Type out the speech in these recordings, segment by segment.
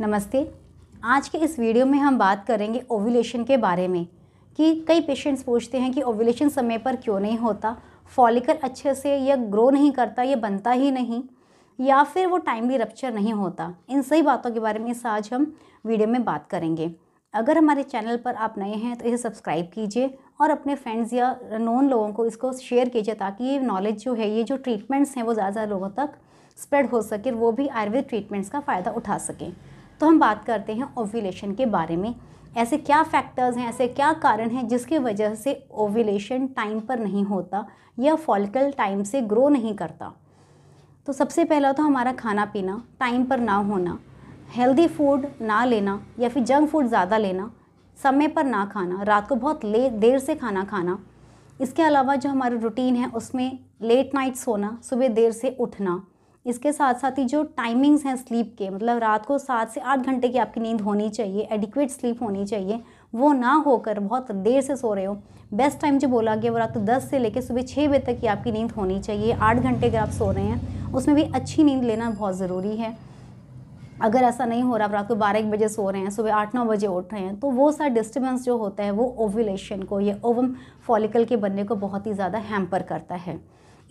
नमस्ते आज के इस वीडियो में हम बात करेंगे ओव्यूलेशन के बारे में कि कई पेशेंट्स पूछते हैं कि ओव्यूलेशन समय पर क्यों नहीं होता फॉलिकल अच्छे से या ग्रो नहीं करता या बनता ही नहीं या फिर वो टाइमली रप्चर नहीं होता इन सही बातों के बारे में इस आज हम वीडियो में बात करेंगे अगर हमारे चैनल पर आप नए हैं तो इसे सब्सक्राइब कीजिए और अपने फ्रेंड्स या नॉन लोगों को इसको शेयर कीजिए ताकि ये नॉलेज जो है ये जो ट्रीटमेंट्स हैं वो ज़्यादा ज़्यादा लोगों तक स्प्रेड हो सके वो भी आयुर्वेद ट्रीटमेंट्स का फ़ायदा उठा सकें तो हम बात करते हैं ओव्यूलेशन के बारे में ऐसे क्या फैक्टर्स हैं ऐसे क्या कारण हैं जिसके वजह से ओव्यूलेशन टाइम पर नहीं होता या फॉलिकल टाइम से ग्रो नहीं करता तो सबसे पहला तो हमारा खाना पीना टाइम पर ना होना हेल्दी फूड ना लेना या फिर जंक फूड ज़्यादा लेना समय पर ना खाना रात को बहुत ले देर से खाना खाना इसके अलावा जो हमारा रूटीन है उसमें लेट नाइट सोना सुबह देर से उठना इसके साथ साथ ही जो टाइमिंग्स हैं स्लीप के मतलब रात को सात से आठ घंटे की आपकी नींद होनी चाहिए एडिक्वेट स्लीप होनी चाहिए वो ना होकर बहुत देर से सो रहे हो बेस्ट टाइम जो बोला गया वो रात दस से लेकर सुबह छः बजे तक की आपकी नींद होनी चाहिए आठ घंटे अगर आप सो रहे हैं उसमें भी अच्छी नींद लेना बहुत ज़रूरी है अगर ऐसा नहीं हो रहा आप रात को बारह एक बजे सो रहे हैं सुबह आठ नौ बजे उठ रहे हैं तो वो सारा डिस्टर्बेंस जो होता है वो ओव्यूलेशन को या ओवम फॉलिकल के बनने को बहुत ही ज़्यादा हैम्पर करता है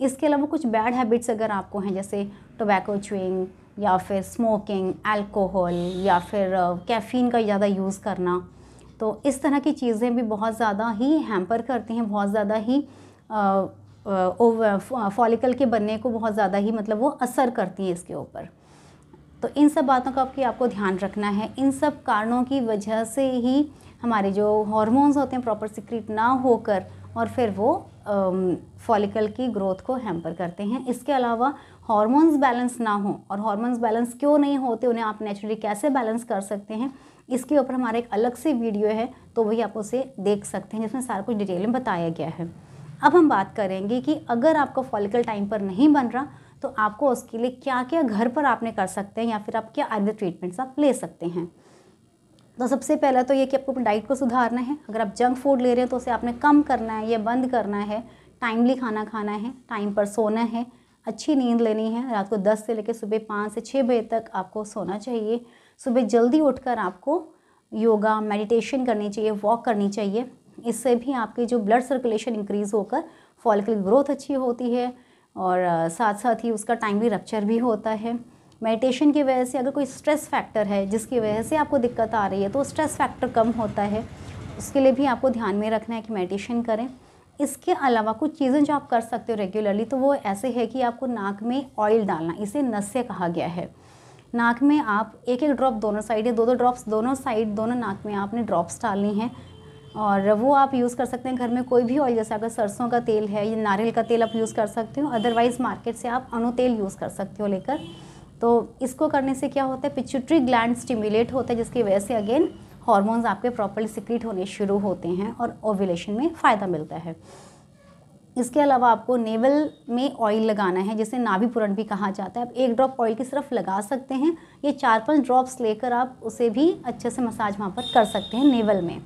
इसके अलावा कुछ बैड हैबिट्स अगर आपको हैं जैसे टोबैको चुइंग या फिर स्मोकिंग अल्कोहल या फिर कैफ़ीन का ज़्यादा यूज़ करना तो इस तरह की चीज़ें भी बहुत ज़्यादा ही हैम्पर करती हैं बहुत ज़्यादा ही फॉलिकल के बनने को बहुत ज़्यादा ही मतलब वो असर करती हैं इसके ऊपर तो इन सब बातों का आपकी आपको ध्यान रखना है इन सब कारणों की वजह से ही हमारे जो हॉर्मोन्स होते हैं प्रॉपर सिक्रीट ना होकर और फिर वो फॉलिकल की ग्रोथ को हैम्पर करते हैं इसके अलावा हॉर्मोन्स बैलेंस ना हो और हार्मोन्स बैलेंस क्यों नहीं होते उन्हें आप नेचुरली कैसे बैलेंस कर सकते हैं इसके ऊपर हमारा एक अलग से वीडियो है तो वही आप उसे देख सकते हैं जिसमें सारा कुछ डिटेल में बताया गया है अब हम बात करेंगे कि अगर आपका फॉलिकल टाइम पर नहीं बन रहा तो आपको उसके लिए क्या क्या घर पर आपने कर सकते हैं या फिर आप क्या आयुर्वेद ट्रीटमेंट्स आप ले सकते हैं तो सबसे पहला तो ये कि आपको डाइट को सुधारना है अगर आप जंक फूड ले रहे हैं तो उसे आपने कम करना है ये बंद करना है टाइमली खाना खाना है टाइम पर सोना है अच्छी नींद लेनी है रात को दस से लेकर सुबह पाँच से छः बजे तक आपको सोना चाहिए सुबह जल्दी उठकर आपको योगा मेडिटेशन करनी चाहिए वॉक करनी चाहिए इससे भी आपकी जो ब्लड सर्कुलेशन इंक्रीज़ होकर फॉलिकल ग्रोथ अच्छी होती है और साथ साथ ही उसका टाइमली रक्चर भी होता है मेडिटेशन की वजह से अगर कोई स्ट्रेस फैक्टर है जिसकी वजह से आपको दिक्कत आ रही है तो स्ट्रेस फैक्टर कम होता है उसके लिए भी आपको ध्यान में रखना है कि मेडिटेशन करें इसके अलावा कुछ चीज़ें जो आप कर सकते हो रेगुलरली तो वो ऐसे है कि आपको नाक में ऑयल डालना इसे नस्य कहा गया है नाक में आप एक एक ड्रॉप दोनों साइड या दो दो ड्रॉप्स दोनों साइड दोनों नाक में आपने ड्रॉप्स डालनी हैं और वो आप यूज़ कर सकते हैं घर में कोई भी ऑयल जैसे अगर सरसों का तेल है या नारियल का तेल आप यूज़ कर सकते हो अदरवाइज़ मार्केट से आप अणु तेल यूज़ कर सकते हो लेकर तो इसको करने से क्या होता है पिच्यूट्री ग्लैंड स्टिमुलेट होता है जिसकी वजह से अगेन हॉर्मोन्स आपके प्रॉपरली सिक्रीट होने शुरू होते हैं और ओव्यूलेशन में फ़ायदा मिलता है इसके अलावा आपको नेवल में ऑयल लगाना है जिसे नाभि भी कहा जाता है आप एक ड्रॉप ऑयल की सिर्फ लगा सकते हैं ये चार पाँच ड्रॉप्स लेकर आप उसे भी अच्छे से मसाज वहाँ पर कर सकते हैं नेवल में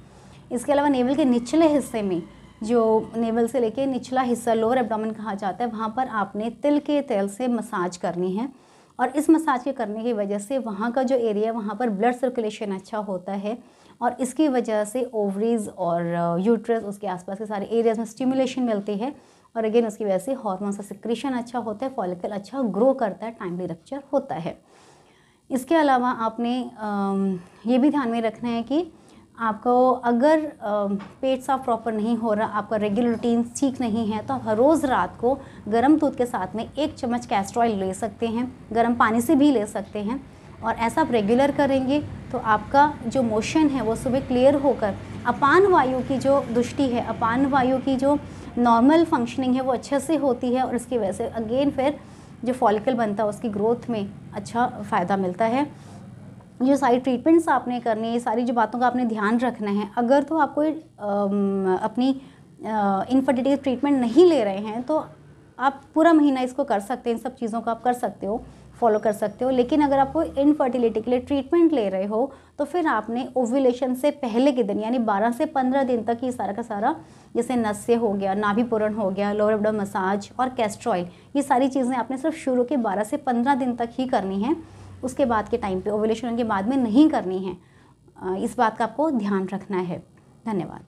इसके अलावा नेवल के निचले हिस्से में जो नेवल से लेके निचला हिस्सा लोअर एब्डोमेन कहा जाता है वहाँ पर आपने तिल के तेल से मसाज करनी है और इस मसाज के करने की वजह से वहाँ का जो एरिया है वहाँ पर ब्लड सर्कुलेशन अच्छा होता है और इसकी वजह से ओवरीज और यूट्रस uh, उसके आसपास के सारे एरियाज में स्टिमुलेशन मिलती है और अगेन उसकी वजह से हॉर्मोन्स का सिक्रेशन अच्छा होता है फॉलिकल अच्छा ग्रो करता है टाइमली रक्चर होता है इसके अलावा आपने um, ये भी ध्यान में रखना है कि आपको अगर पेट साफ प्रॉपर नहीं हो रहा आपका रेगुलर रूटीन ठीक नहीं है तो आप हर रोज़ रात को गर्म दूध के साथ में एक चम्मच कैस्टर ऑयल ले सकते हैं गर्म पानी से भी ले सकते हैं और ऐसा आप रेगुलर करेंगे तो आपका जो मोशन है वो सुबह क्लियर होकर अपान वायु की जो दुष्टि है अपान वायु की जो नॉर्मल फंक्शनिंग है वो अच्छे से होती है और इसकी वजह से अगेन फिर जो फॉलिकल बनता है उसकी ग्रोथ में अच्छा फ़ायदा मिलता है जो सारी ट्रीटमेंट्स आपने करने ये सारी जो बातों का आपने ध्यान रखना है अगर तो आप कोई अपनी इनफर्टिलिटी ट्रीटमेंट नहीं ले रहे हैं तो आप पूरा महीना इसको कर सकते हैं इन सब चीज़ों को आप कर सकते हो फॉलो कर सकते हो लेकिन अगर आप कोई इनफर्टिलिटी के लिए ट्रीटमेंट ले रहे हो तो फिर आपने ओव्यूलेशन से पहले के दिन यानी 12 से 15 दिन तक ये सारा का सारा जैसे नस्य हो गया नाभिपूरण हो गया लोअर मसाज और कैस्ट्रॉयल ये सारी चीज़ें आपने सिर्फ शुरू के बारह से पंद्रह दिन तक ही करनी है उसके बाद के टाइम पे ओवलेशन के बाद में नहीं करनी है इस बात का आपको ध्यान रखना है धन्यवाद